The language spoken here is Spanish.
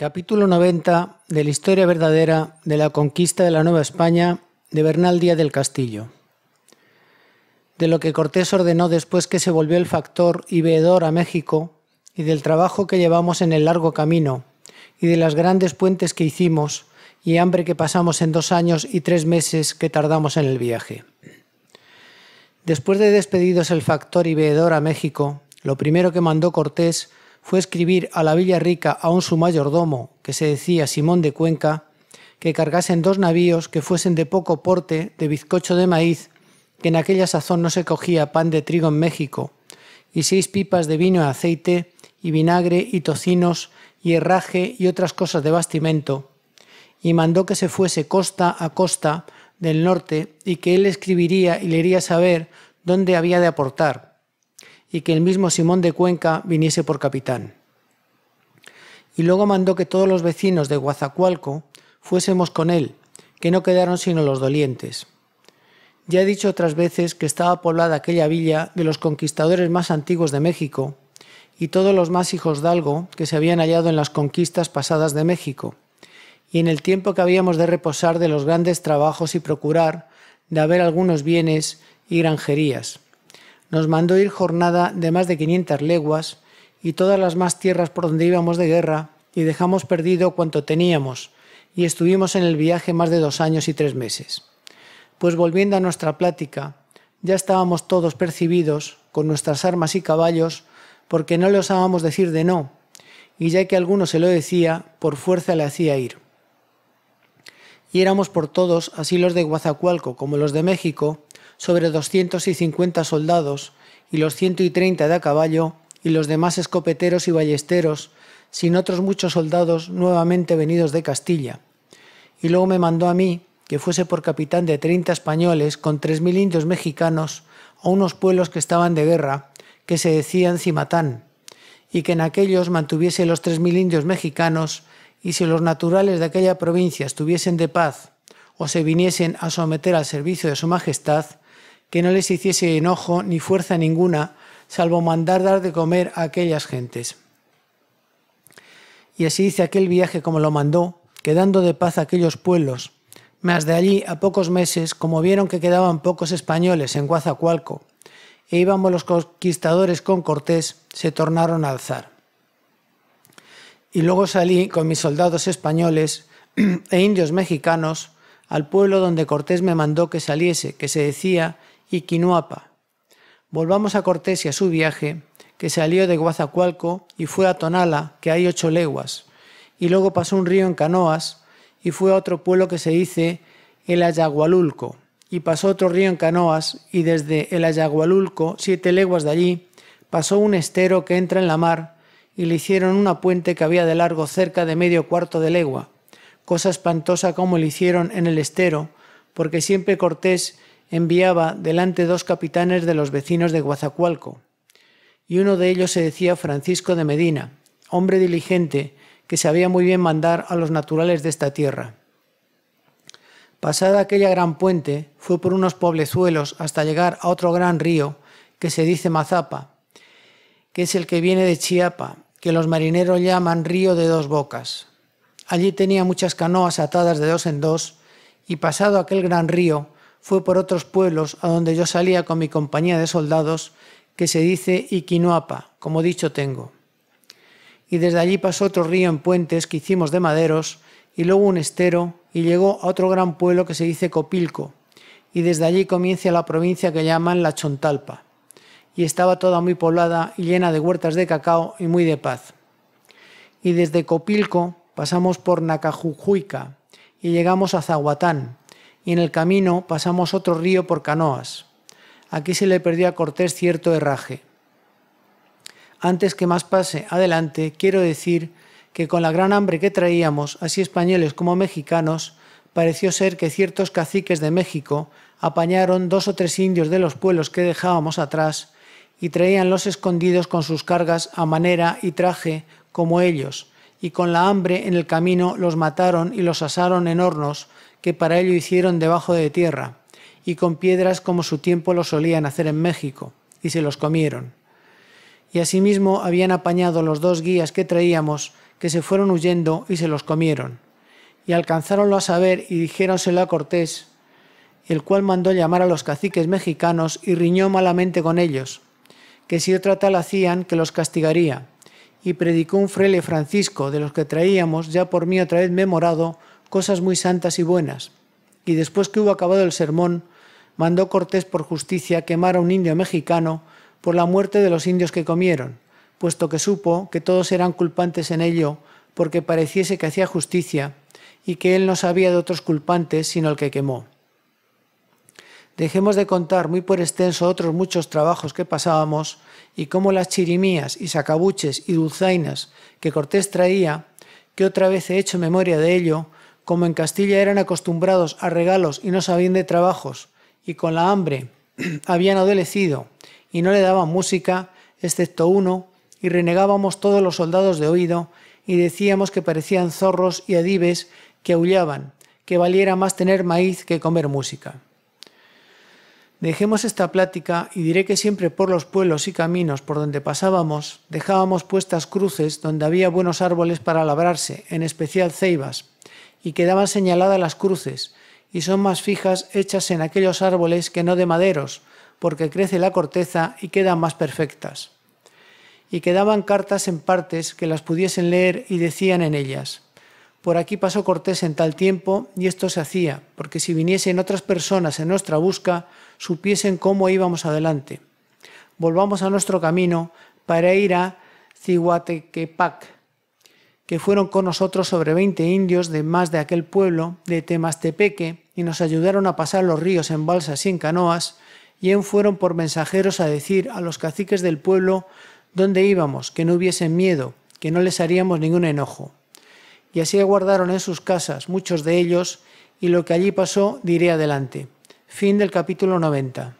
Capítulo 90 de la historia verdadera de la conquista de la Nueva España de Bernal Díaz del Castillo. De lo que Cortés ordenó después que se volvió el factor y veedor a México, y del trabajo que llevamos en el largo camino, y de las grandes puentes que hicimos, y hambre que pasamos en dos años y tres meses que tardamos en el viaje. Después de despedidos el factor y veedor a México, lo primero que mandó Cortés fue escribir a la Villa Rica a un su mayordomo, que se decía Simón de Cuenca, que cargasen dos navíos que fuesen de poco porte de bizcocho de maíz, que en aquella sazón no se cogía pan de trigo en México, y seis pipas de vino y aceite, y vinagre y tocinos, y herraje y otras cosas de bastimento, y mandó que se fuese costa a costa del norte y que él escribiría y le a saber dónde había de aportar y que el mismo Simón de Cuenca viniese por capitán. Y luego mandó que todos los vecinos de Guazacualco fuésemos con él, que no quedaron sino los dolientes. Ya he dicho otras veces que estaba poblada aquella villa de los conquistadores más antiguos de México y todos los más hijos de que se habían hallado en las conquistas pasadas de México, y en el tiempo que habíamos de reposar de los grandes trabajos y procurar de haber algunos bienes y granjerías nos mandó ir jornada de más de 500 leguas y todas las más tierras por donde íbamos de guerra, y dejamos perdido cuanto teníamos, y estuvimos en el viaje más de dos años y tres meses. Pues volviendo a nuestra plática, ya estábamos todos percibidos, con nuestras armas y caballos, porque no le osábamos decir de no, y ya que alguno se lo decía, por fuerza le hacía ir. Y éramos por todos, así los de Guazacualco como los de México, sobre 250 soldados y los 130 de a caballo y los demás escopeteros y ballesteros, sin otros muchos soldados nuevamente venidos de Castilla. Y luego me mandó a mí que fuese por capitán de 30 españoles con tres mil indios mexicanos a unos pueblos que estaban de guerra, que se decían Cimatán, y que en aquellos mantuviese los tres mil indios mexicanos y si los naturales de aquella provincia estuviesen de paz o se viniesen a someter al servicio de su Majestad, que no les hiciese enojo ni fuerza ninguna, salvo mandar dar de comer a aquellas gentes. Y así hice aquel viaje como lo mandó, quedando de paz aquellos pueblos. Mas de allí a pocos meses, como vieron que quedaban pocos españoles en Guazacualco, e íbamos los conquistadores con Cortés, se tornaron a alzar. Y luego salí con mis soldados españoles e indios mexicanos al pueblo donde Cortés me mandó que saliese, que se decía y Quinuapa. Volvamos a Cortés y a su viaje, que salió de Guazacualco y fue a Tonala, que hay ocho leguas, y luego pasó un río en canoas y fue a otro pueblo que se dice el Ayagualulco, y pasó otro río en canoas y desde el Ayagualulco, siete leguas de allí, pasó un estero que entra en la mar y le hicieron una puente que había de largo cerca de medio cuarto de legua, cosa espantosa como le hicieron en el estero, porque siempre Cortés enviaba delante dos capitanes de los vecinos de Guazacualco, y uno de ellos se decía Francisco de Medina, hombre diligente que sabía muy bien mandar a los naturales de esta tierra. Pasada aquella gran puente, fue por unos poblezuelos hasta llegar a otro gran río que se dice Mazapa, que es el que viene de Chiapa, que los marineros llaman río de dos bocas. Allí tenía muchas canoas atadas de dos en dos, y pasado aquel gran río, fue por otros pueblos a donde yo salía con mi compañía de soldados, que se dice Iquinoapa, como dicho tengo. Y desde allí pasó otro río en puentes que hicimos de maderos, y luego un estero, y llegó a otro gran pueblo que se dice Copilco, y desde allí comienza la provincia que llaman La Chontalpa, y estaba toda muy poblada y llena de huertas de cacao y muy de paz. Y desde Copilco pasamos por Nacajujuica, y llegamos a Zahuatán, y en el camino pasamos otro río por canoas. Aquí se le perdió a Cortés cierto herraje. Antes que más pase adelante, quiero decir que con la gran hambre que traíamos, así españoles como mexicanos, pareció ser que ciertos caciques de México apañaron dos o tres indios de los pueblos que dejábamos atrás y traían los escondidos con sus cargas a manera y traje como ellos, y con la hambre en el camino los mataron y los asaron en hornos que para ello hicieron debajo de tierra, y con piedras como su tiempo lo solían hacer en México, y se los comieron. Y asimismo habían apañado los dos guías que traíamos, que se fueron huyendo y se los comieron. Y alcanzáronlo a saber y dijéronselo a Cortés, el cual mandó llamar a los caciques mexicanos y riñó malamente con ellos, que si otra tal hacían que los castigaría y predicó un frele Francisco, de los que traíamos, ya por mí otra vez memorado, cosas muy santas y buenas. Y después que hubo acabado el sermón, mandó Cortés por justicia quemar a un indio mexicano por la muerte de los indios que comieron, puesto que supo que todos eran culpantes en ello, porque pareciese que hacía justicia, y que él no sabía de otros culpantes sino el que quemó. Dejemos de contar muy por extenso otros muchos trabajos que pasábamos, y como las chirimías y sacabuches y dulzainas que Cortés traía, que otra vez he hecho memoria de ello, como en Castilla eran acostumbrados a regalos y no sabían de trabajos, y con la hambre habían adolecido, y no le daban música, excepto uno, y renegábamos todos los soldados de oído, y decíamos que parecían zorros y adives que aullaban, que valiera más tener maíz que comer música. Dejemos esta plática y diré que siempre por los pueblos y caminos por donde pasábamos dejábamos puestas cruces donde había buenos árboles para labrarse, en especial ceibas, y quedaban señaladas las cruces, y son más fijas hechas en aquellos árboles que no de maderos, porque crece la corteza y quedan más perfectas. Y quedaban cartas en partes que las pudiesen leer y decían en ellas, por aquí pasó Cortés en tal tiempo y esto se hacía, porque si viniesen otras personas en nuestra busca, supiesen cómo íbamos adelante. Volvamos a nuestro camino para ir a Cihuatequepac, que fueron con nosotros sobre veinte indios de más de aquel pueblo de Temastepeque y nos ayudaron a pasar los ríos en balsas y en canoas, y en fueron por mensajeros a decir a los caciques del pueblo dónde íbamos, que no hubiesen miedo, que no les haríamos ningún enojo. Y así aguardaron en sus casas muchos de ellos, y lo que allí pasó diré adelante. Fin del capítulo 90.